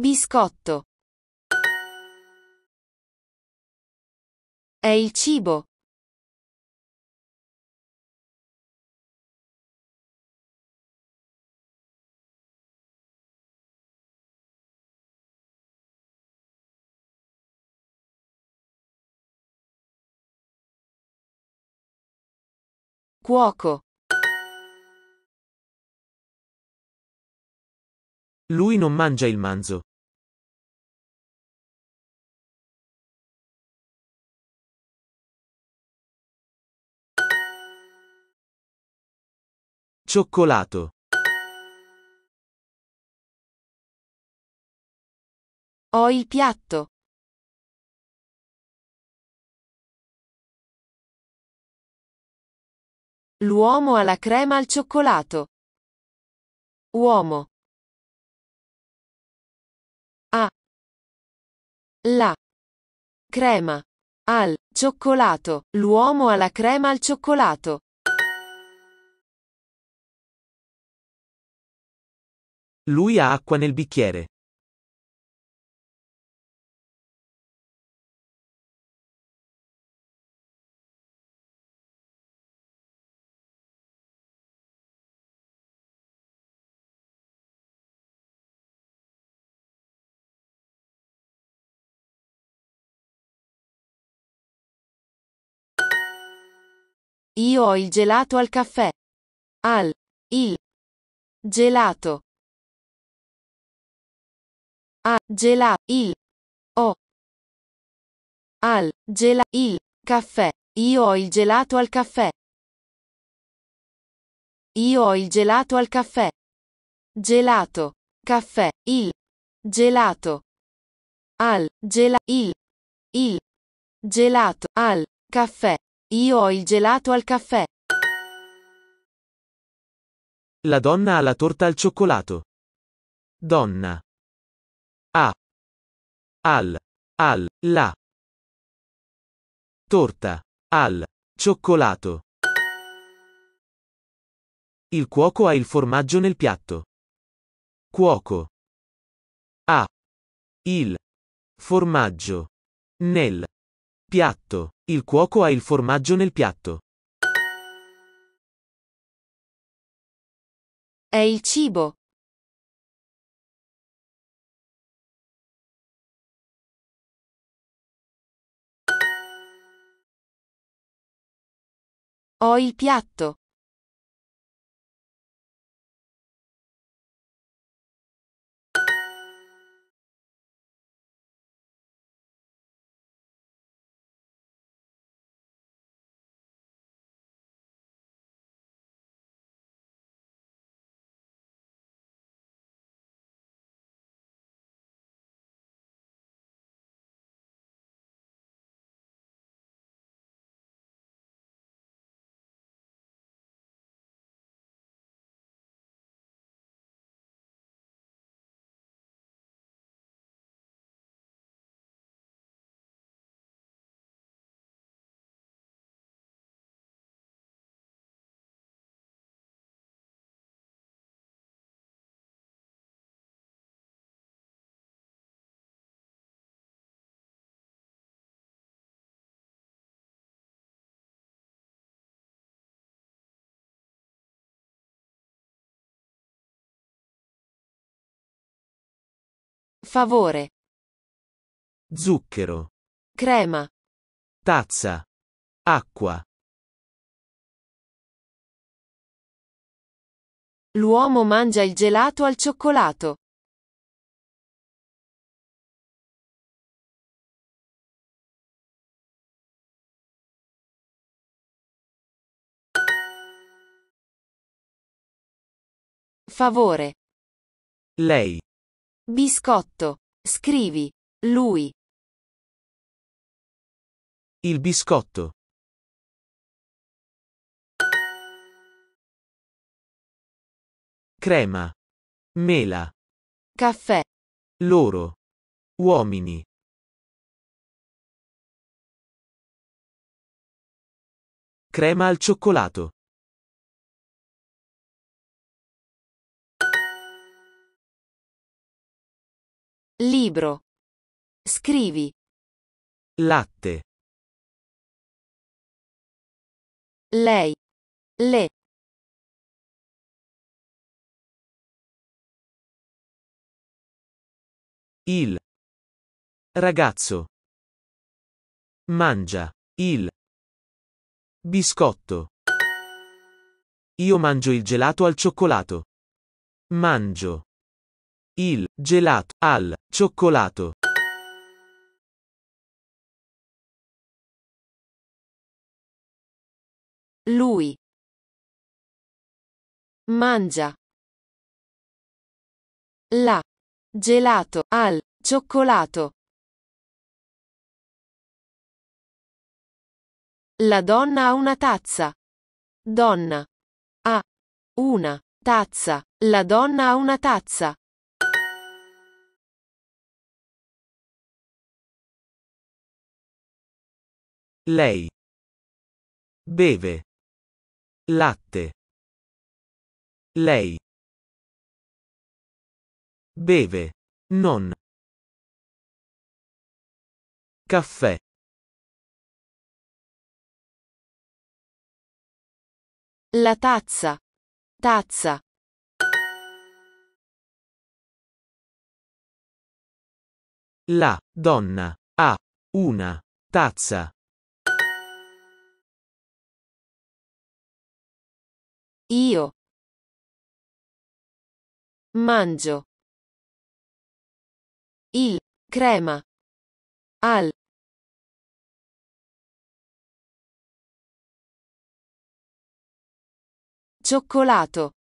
Biscotto. È il cibo. Cuoco. Lui non mangia il manzo. Cioccolato. Ho il piatto. L'uomo alla crema al cioccolato. Uomo. A. La. Crema. Al cioccolato. L'uomo ha la crema al cioccolato. Lui ha acqua nel bicchiere. Io ho il gelato al caffè. Al. Il. Gelato. A. Gela. Il. O. Al. Gela. Il. Caffè. Io ho il gelato al caffè. Io ho il gelato al caffè. Gelato. Caffè. Il. Gelato. Al. Gela. Il. Il. Gelato. Al. Caffè. Io ho il gelato al caffè. La donna ha la torta al cioccolato. Donna. A. Al. Al. La. Torta. Al. Cioccolato. Il cuoco ha il formaggio nel piatto. Cuoco. A. Il. Formaggio. Nel. Piatto. Il cuoco ha il formaggio nel piatto. È il cibo. Ho il piatto. Favore. Zucchero. Crema. Tazza. Acqua. L'uomo mangia il gelato al cioccolato. Favore. Lei. Biscotto. Scrivi. Lui. Il biscotto. Crema. Mela. Caffè. Loro. Uomini. Crema al cioccolato. Libro. Scrivi. Latte. Lei. Le. Il. Ragazzo. Mangia. Il. Biscotto. Io mangio il gelato al cioccolato. Mangio. Il gelato al cioccolato. Lui mangia la gelato al cioccolato. La donna ha una tazza. Donna ha una tazza. La donna ha una tazza. Lei. Beve. Latte. Lei. Beve. Non. Caffè. La tazza. Tazza. La donna ha una tazza Io. Mangio. Il. Crema. Al. Cioccolato.